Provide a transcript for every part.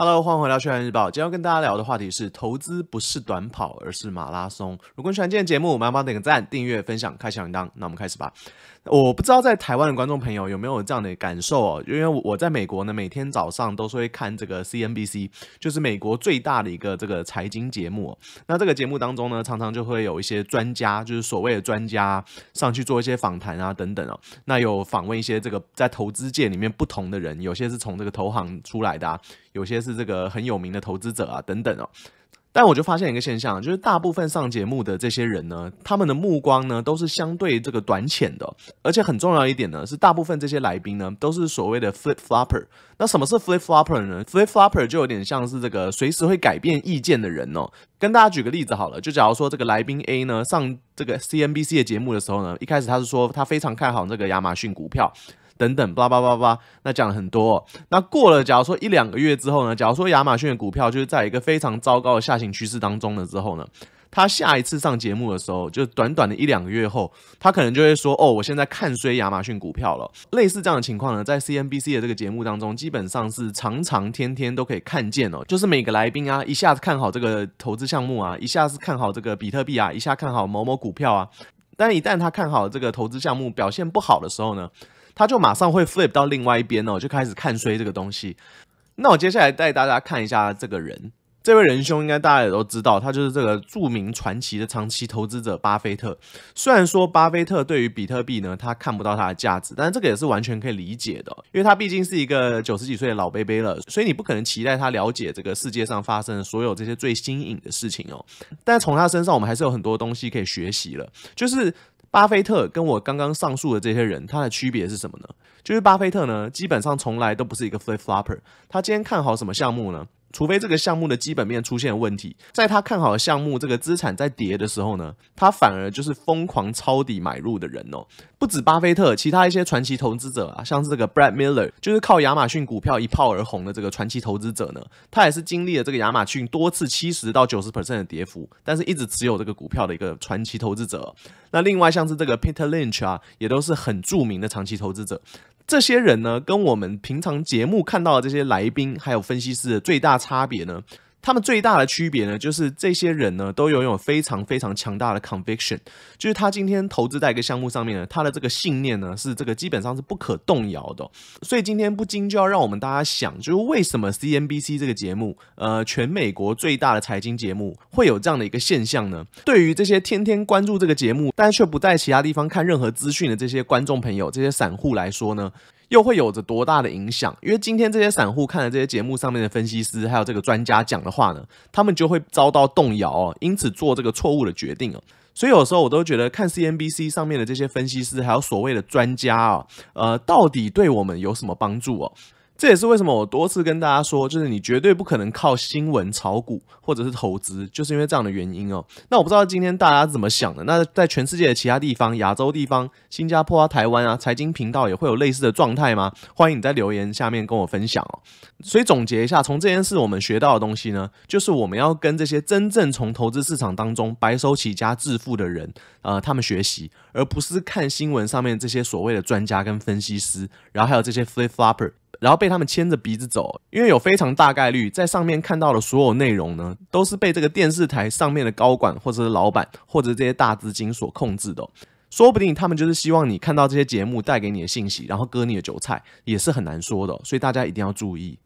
Hello，欢迎回到《趣闻日报》。今天要跟大家聊的话题是投资不是短跑，而是马拉松。如果喜欢今天的节目，麻烦帮点个赞、订阅、分享、开小铃铛。那我们开始吧。我不知道在台湾的观众朋友有没有这样的感受哦，因为我在美国呢，每天早上都是会看这个 CNBC，就是美国最大的一个这个财经节目。那这个节目当中呢，常常就会有一些专家，就是所谓的专家上去做一些访谈啊等等哦。那有访问一些这个在投资界里面不同的人，有些是从这个投行出来的，啊，有些是。是这个很有名的投资者啊，等等哦。但我就发现一个现象，就是大部分上节目的这些人呢，他们的目光呢都是相对这个短浅的。而且很重要一点呢，是大部分这些来宾呢都是所谓的 flip flopper。那什么是 flip flopper 呢？flip flopper 就有点像是这个随时会改变意见的人哦。跟大家举个例子好了，就假如说这个来宾 A 呢上这个 CNBC 的节目的时候呢，一开始他是说他非常看好这个亚马逊股票。等等，叭叭叭叭，那讲了很多。那过了，假如说一两个月之后呢？假如说亚马逊的股票就是在一个非常糟糕的下行趋势当中了之后呢，他下一次上节目的时候，就短短的一两个月后，他可能就会说：“哦，我现在看衰亚马逊股票了。”类似这样的情况呢，在 CNBC 的这个节目当中，基本上是常常天天都可以看见哦，就是每个来宾啊，一下子看好这个投资项目啊，一下子看好这个比特币啊，一下看好某某股票啊，但一旦他看好这个投资项目表现不好的时候呢？他就马上会 flip 到另外一边哦，就开始看衰这个东西。那我接下来带大家看一下这个人，这位仁兄应该大家也都知道，他就是这个著名传奇的长期投资者巴菲特。虽然说巴菲特对于比特币呢，他看不到它的价值，但这个也是完全可以理解的，因为他毕竟是一个九十几岁的老 baby 了，所以你不可能期待他了解这个世界上发生的所有这些最新颖的事情哦。但从他身上，我们还是有很多东西可以学习了，就是。巴菲特跟我刚刚上述的这些人，他的区别是什么呢？就是巴菲特呢，基本上从来都不是一个 flip flopper。他今天看好什么项目呢？除非这个项目的基本面出现问题，在他看好的项目这个资产在跌的时候呢，他反而就是疯狂抄底买入的人哦。不止巴菲特，其他一些传奇投资者啊，像是这个 Brad Miller，就是靠亚马逊股票一炮而红的这个传奇投资者呢，他也是经历了这个亚马逊多次七十到九十 percent 的跌幅，但是一直持有这个股票的一个传奇投资者。那另外像是这个 Peter Lynch 啊，也都是很著名的长期投资者。这些人呢，跟我们平常节目看到的这些来宾还有分析师的最大差别呢？他们最大的区别呢，就是这些人呢都拥有非常非常强大的 conviction，就是他今天投资在一个项目上面呢，他的这个信念呢是这个基本上是不可动摇的。所以今天不禁就要让我们大家想，就是为什么 CNBC 这个节目，呃，全美国最大的财经节目会有这样的一个现象呢？对于这些天天关注这个节目，但却不在其他地方看任何资讯的这些观众朋友、这些散户来说呢？又会有着多大的影响？因为今天这些散户看了这些节目上面的分析师，还有这个专家讲的话呢，他们就会遭到动摇哦，因此做这个错误的决定哦。所以有时候我都觉得看 CNBC 上面的这些分析师，还有所谓的专家啊，呃，到底对我们有什么帮助哦？这也是为什么我多次跟大家说，就是你绝对不可能靠新闻炒股或者是投资，就是因为这样的原因哦。那我不知道今天大家怎么想的？那在全世界的其他地方，亚洲地方，新加坡啊、台湾啊，财经频道也会有类似的状态吗？欢迎你在留言下面跟我分享哦。所以总结一下，从这件事我们学到的东西呢，就是我们要跟这些真正从投资市场当中白手起家致富的人，呃，他们学习，而不是看新闻上面这些所谓的专家跟分析师，然后还有这些 flip flopper。然后被他们牵着鼻子走，因为有非常大概率在上面看到的所有内容呢，都是被这个电视台上面的高管或者是老板，或者这些大资金所控制的。说不定他们就是希望你看到这些节目带给你的信息，然后割你的韭菜，也是很难说的。所以大家一定要注意。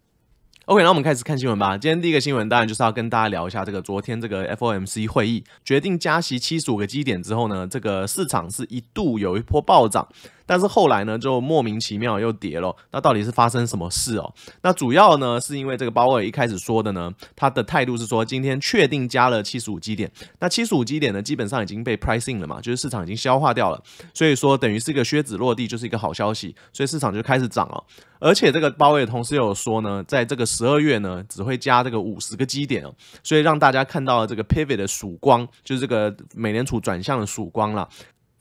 OK，那我们开始看新闻吧。今天第一个新闻当然就是要跟大家聊一下这个昨天这个 FOMC 会议决定加息七十五个基点之后呢，这个市场是一度有一波暴涨。但是后来呢，就莫名其妙又跌了。那到底是发生什么事哦？那主要呢，是因为这个鲍威尔一开始说的呢，他的态度是说，今天确定加了七十五基点。那七十五基点呢，基本上已经被 pricing 了嘛，就是市场已经消化掉了。所以说，等于是一个靴子落地，就是一个好消息，所以市场就开始涨了。而且这个鲍威尔同时又有说呢，在这个十二月呢，只会加这个五十个基点哦。所以让大家看到了这个 pivot 的曙光，就是这个美联储转向的曙光了。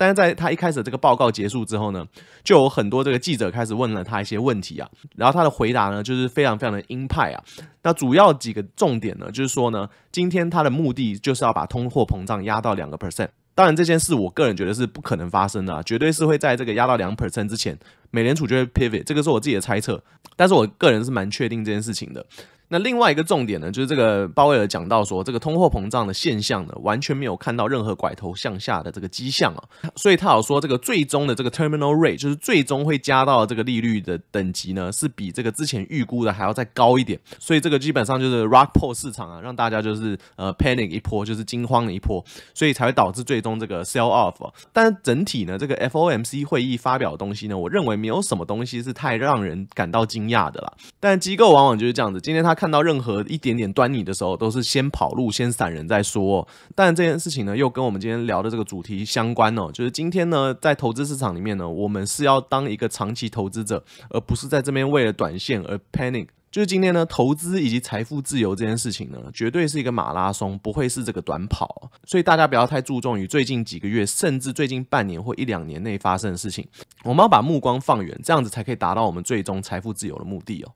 但是在他一开始这个报告结束之后呢，就有很多这个记者开始问了他一些问题啊，然后他的回答呢就是非常非常的鹰派啊。那主要几个重点呢，就是说呢，今天他的目的就是要把通货膨胀压到两个 percent。当然这件事我个人觉得是不可能发生的，啊，绝对是会在这个压到两 percent 之前，美联储就会 pivot。这个是我自己的猜测，但是我个人是蛮确定这件事情的。那另外一个重点呢，就是这个鲍威尔讲到说，这个通货膨胀的现象呢，完全没有看到任何拐头向下的这个迹象啊，所以他有说这个最终的这个 terminal rate 就是最终会加到这个利率的等级呢，是比这个之前预估的还要再高一点，所以这个基本上就是 rock p 坏市场啊，让大家就是呃 panic 一波，就是惊慌的一波，所以才会导致最终这个 sell off。但整体呢，这个 FOMC 会议发表的东西呢，我认为没有什么东西是太让人感到惊讶的啦。但机构往往就是这样子，今天他。看到任何一点点端倪的时候，都是先跑路，先散人再说。但这件事情呢，又跟我们今天聊的这个主题相关哦。就是今天呢，在投资市场里面呢，我们是要当一个长期投资者，而不是在这边为了短线而 panic。就是今天呢，投资以及财富自由这件事情呢，绝对是一个马拉松，不会是这个短跑。所以大家不要太注重于最近几个月，甚至最近半年或一两年内发生的事情。我们要把目光放远，这样子才可以达到我们最终财富自由的目的哦。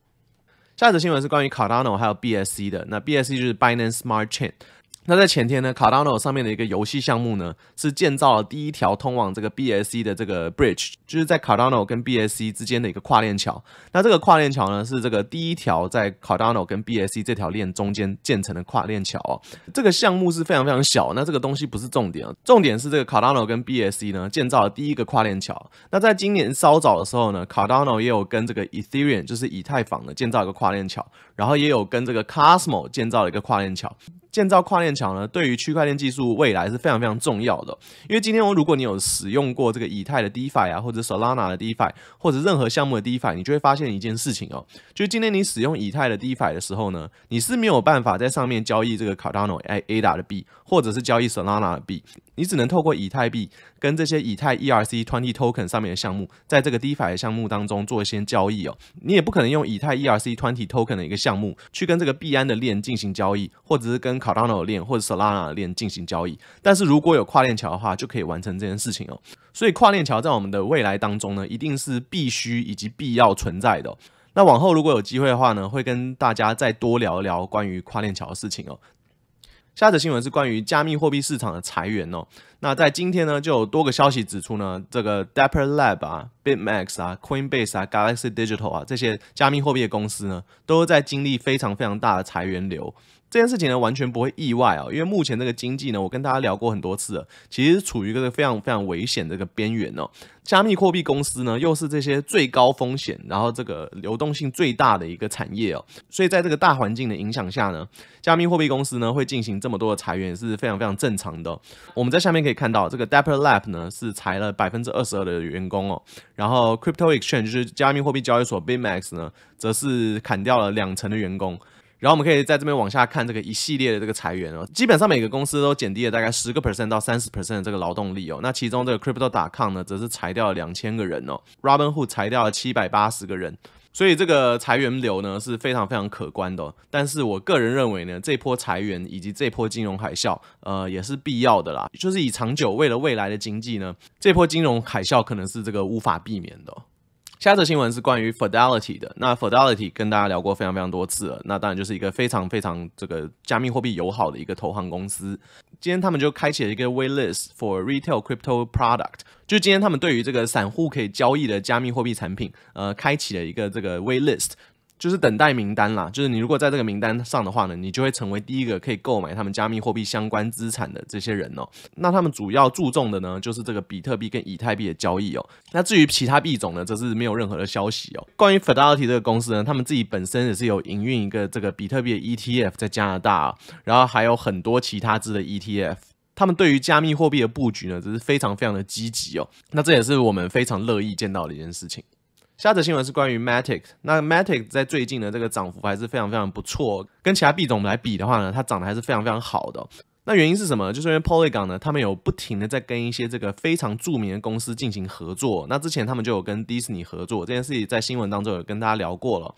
下则新闻是关于 Cardano 还有 BSC 的。那 BSC 就是 Binance Smart Chain。那在前天呢，Cardano 上面的一个游戏项目呢，是建造了第一条通往这个 BSC 的这个 bridge，就是在 Cardano 跟 BSC 之间的一个跨链桥。那这个跨链桥呢，是这个第一条在 Cardano 跟 BSC 这条链中间建成的跨链桥哦。这个项目是非常非常小，那这个东西不是重点，重点是这个 Cardano 跟 BSC 呢建造了第一个跨链桥。那在今年稍早的时候呢，Cardano 也有跟这个 Ethereum 就是以太坊呢建造一个跨链桥，然后也有跟这个 c o s m o 建造了一个跨链桥。建造跨链桥呢，对于区块链技术未来是非常非常重要的。因为今天我如果你有使用过这个以太的 DeFi 啊，或者 Solana 的 DeFi，或者任何项目的 DeFi，你就会发现一件事情哦，就是今天你使用以太的 DeFi 的时候呢，你是没有办法在上面交易这个 Cardano ADA 的币，或者是交易 Solana 的币，你只能透过以太币跟这些以太 ERC Twenty Token 上面的项目，在这个 DeFi 的项目当中做一些交易哦。你也不可能用以太 ERC Twenty Token 的一个项目去跟这个币安的链进行交易，或者是跟 Cardano 链或者 Solana 链进行交易，但是如果有跨链桥的话，就可以完成这件事情哦。所以跨链桥在我们的未来当中呢，一定是必须以及必要存在的。那往后如果有机会的话呢，会跟大家再多聊一聊关于跨链桥的事情哦。下则新闻是关于加密货币市场的裁员哦。那在今天呢，就有多个消息指出呢，这个 d a p p e r Lab 啊、Bitmax 啊、Coinbase 啊、Galaxy Digital 啊这些加密货币的公司呢，都在经历非常非常大的裁员流。这件事情呢，完全不会意外哦，因为目前这个经济呢，我跟大家聊过很多次了，其实处于一个非常非常危险的一个边缘哦。加密货币公司呢，又是这些最高风险，然后这个流动性最大的一个产业哦，所以在这个大环境的影响下呢，加密货币公司呢会进行这么多的裁员，是非常非常正常的。我们在下面可以看到，这个 Depper Lab 呢是裁了百分之二十二的员工哦，然后 Crypto Exchange 就是加密货币交易所 Bitmax 呢，则是砍掉了两成的员工。然后我们可以在这边往下看这个一系列的这个裁员哦，基本上每个公司都减低了大概十个 percent 到三十 percent 的这个劳动力哦。那其中这个 Crypto.com 呢，则是裁掉了两千个人哦，Robinhood 裁掉了七百八十个人，所以这个裁员流呢是非常非常可观的。但是我个人认为呢，这波裁员以及这波金融海啸，呃，也是必要的啦。就是以长久为了未来的经济呢，这波金融海啸可能是这个无法避免的。下一则新闻是关于 Fidelity 的。那 Fidelity 跟大家聊过非常非常多次了。那当然就是一个非常非常这个加密货币友好的一个投行公司。今天他们就开启了一个 waitlist for retail crypto product，就今天他们对于这个散户可以交易的加密货币产品，呃，开启了一个这个 waitlist。就是等待名单啦，就是你如果在这个名单上的话呢，你就会成为第一个可以购买他们加密货币相关资产的这些人哦。那他们主要注重的呢，就是这个比特币跟以太币的交易哦。那至于其他币种呢，则是没有任何的消息哦。关于 Fidelity 这个公司呢，他们自己本身也是有营运一个这个比特币的 ETF 在加拿大，然后还有很多其他资的 ETF。他们对于加密货币的布局呢，则是非常非常的积极哦。那这也是我们非常乐意见到的一件事情。下则新闻是关于 Matic，那 Matic 在最近的这个涨幅还是非常非常不错，跟其他币种来比的话呢，它涨得还是非常非常好的。那原因是什么？就是因为 Polygon 呢，他们有不停的在跟一些这个非常著名的公司进行合作。那之前他们就有跟迪士尼合作，这件事情在新闻当中有跟大家聊过了。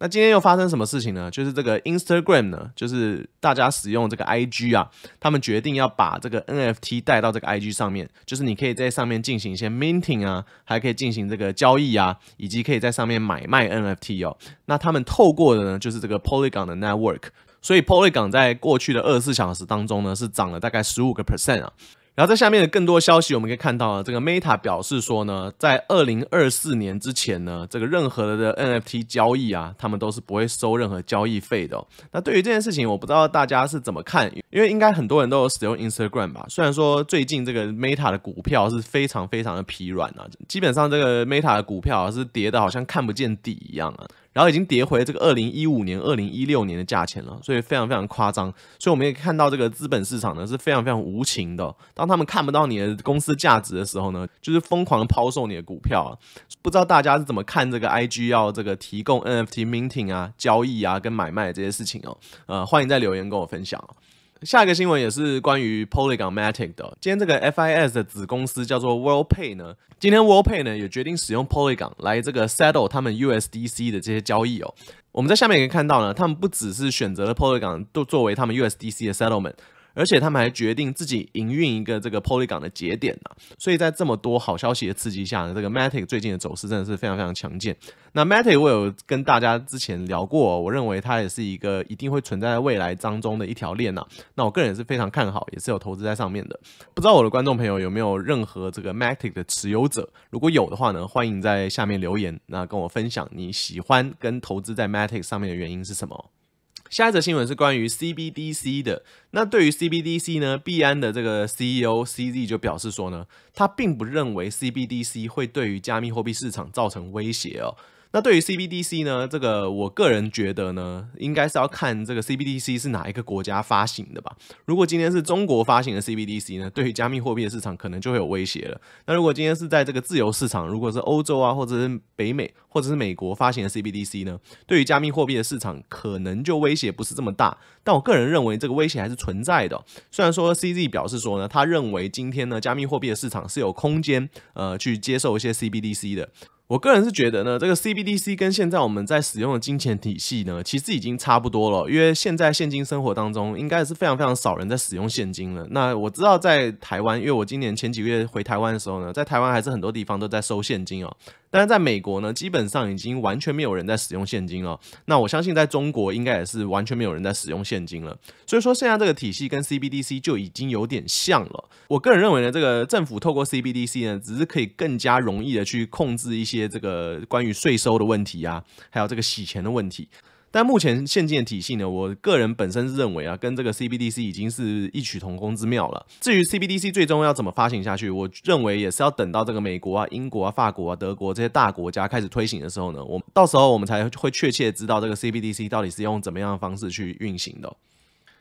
那今天又发生什么事情呢？就是这个 Instagram 呢，就是大家使用这个 IG 啊，他们决定要把这个 NFT 带到这个 IG 上面，就是你可以在上面进行一些 minting 啊，还可以进行这个交易啊，以及可以在上面买卖 NFT 哦。那他们透过的呢，就是这个 Polygon 的 network，所以 Polygon 在过去的二十四小时当中呢，是涨了大概十五个 percent 啊。然后在下面的更多消息，我们可以看到啊，这个 Meta 表示说呢，在二零二四年之前呢，这个任何的 NFT 交易啊，他们都是不会收任何交易费的。那对于这件事情，我不知道大家是怎么看，因为应该很多人都有使用 Instagram 吧。虽然说最近这个 Meta 的股票是非常非常的疲软啊，基本上这个 Meta 的股票是跌的好像看不见底一样啊。然后已经跌回这个二零一五年、二零一六年的价钱了，所以非常非常夸张。所以我们可以看到，这个资本市场呢是非常非常无情的。当他们看不到你的公司价值的时候呢，就是疯狂抛售你的股票。不知道大家是怎么看这个 I G 要这个提供 N F T minting 啊、交易啊、跟买卖这些事情哦？呃，欢迎在留言跟我分享。下一个新闻也是关于 Polygonmatic 的。今天这个 FIS 的子公司叫做 WorldPay 呢，今天 WorldPay 呢也决定使用 Polygon 来这个 settle 他们 USDC 的这些交易哦。我们在下面也可以看到呢，他们不只是选择了 Polygon 都作为他们 USDC 的 settlement。而且他们还决定自己营运一个这个 Polygon 的节点呢，所以在这么多好消息的刺激下呢，这个 Matic 最近的走势真的是非常非常强健。那 Matic 我有跟大家之前聊过，我认为它也是一个一定会存在在未来当中的一条链呐。那我个人也是非常看好，也是有投资在上面的。不知道我的观众朋友有没有任何这个 Matic 的持有者？如果有的话呢，欢迎在下面留言，那跟我分享你喜欢跟投资在 Matic 上面的原因是什么？下一则新闻是关于 CBDC 的。那对于 CBDC 呢，币安的这个 CEO CZ 就表示说呢，他并不认为 CBDC 会对于加密货币市场造成威胁哦。那对于 CBDC 呢？这个我个人觉得呢，应该是要看这个 CBDC 是哪一个国家发行的吧。如果今天是中国发行的 CBDC 呢，对于加密货币的市场可能就会有威胁了。那如果今天是在这个自由市场，如果是欧洲啊，或者是北美，或者是美国发行的 CBDC 呢，对于加密货币的市场可能就威胁不是这么大。但我个人认为这个威胁还是存在的。虽然说 CZ 表示说呢，他认为今天呢，加密货币的市场是有空间，呃，去接受一些 CBDC 的。我个人是觉得呢，这个 CBDC 跟现在我们在使用的金钱体系呢，其实已经差不多了。因为现在现金生活当中，应该是非常非常少人在使用现金了。那我知道在台湾，因为我今年前几个月回台湾的时候呢，在台湾还是很多地方都在收现金哦。但是在美国呢，基本上已经完全没有人在使用现金了。那我相信在中国应该也是完全没有人在使用现金了。所以说现在这个体系跟 CBDC 就已经有点像了。我个人认为呢，这个政府透过 CBDC 呢，只是可以更加容易的去控制一些这个关于税收的问题啊，还有这个洗钱的问题。但目前现金的体系呢，我个人本身是认为啊，跟这个 CBDC 已经是异曲同工之妙了。至于 CBDC 最终要怎么发行下去，我认为也是要等到这个美国啊、英国啊、法国啊、德国这些大国家开始推行的时候呢，我到时候我们才会确切知道这个 CBDC 到底是用怎么样的方式去运行的。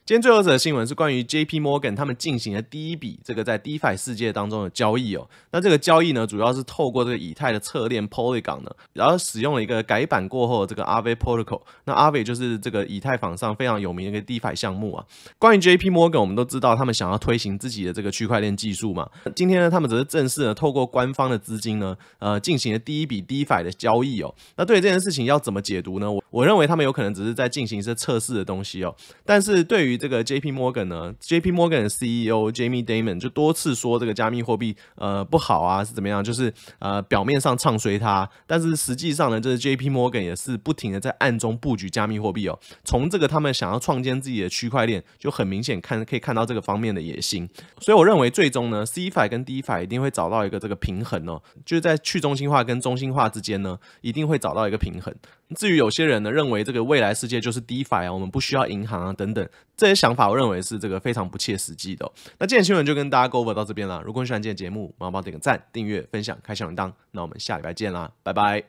今天最后一则新闻是关于 J P Morgan 他们进行了第一笔这个在 DeFi 世界当中的交易哦。那这个交易呢，主要是透过这个以太的侧链 Polygon 呢，然后使用了一个改版过后这个 Aave Protocol。那 Aave 就是这个以太坊上非常有名的一个 DeFi 项目啊。关于 J P Morgan，我们都知道他们想要推行自己的这个区块链技术嘛。今天呢，他们只是正式的透过官方的资金呢，呃，进行了第一笔 DeFi 的交易哦。那对这件事情要怎么解读呢？我我认为他们有可能只是在进行一些测试的东西哦。但是对于这个 J P Morgan 呢，J P Morgan 的 C E O Jamie Dimon 就多次说这个加密货币呃不好啊，是怎么样？就是呃表面上唱衰它，但是实际上呢，就是 J P Morgan 也是不停的在暗中布局加密货币哦。从这个他们想要创建自己的区块链，就很明显看可以看到这个方面的野心。所以我认为最终呢，C F I 跟 D F I 一定会找到一个这个平衡哦，就是在去中心化跟中心化之间呢，一定会找到一个平衡。至于有些人呢，认为这个未来世界就是 DeFi 啊，我们不需要银行啊，等等这些想法，我认为是这个非常不切实际的。那今天新闻就跟大家 over 到这边啦。如果你喜欢今天节目，麻烦帮点个赞、订阅、分享、开小铃铛，那我们下礼拜见啦，拜拜。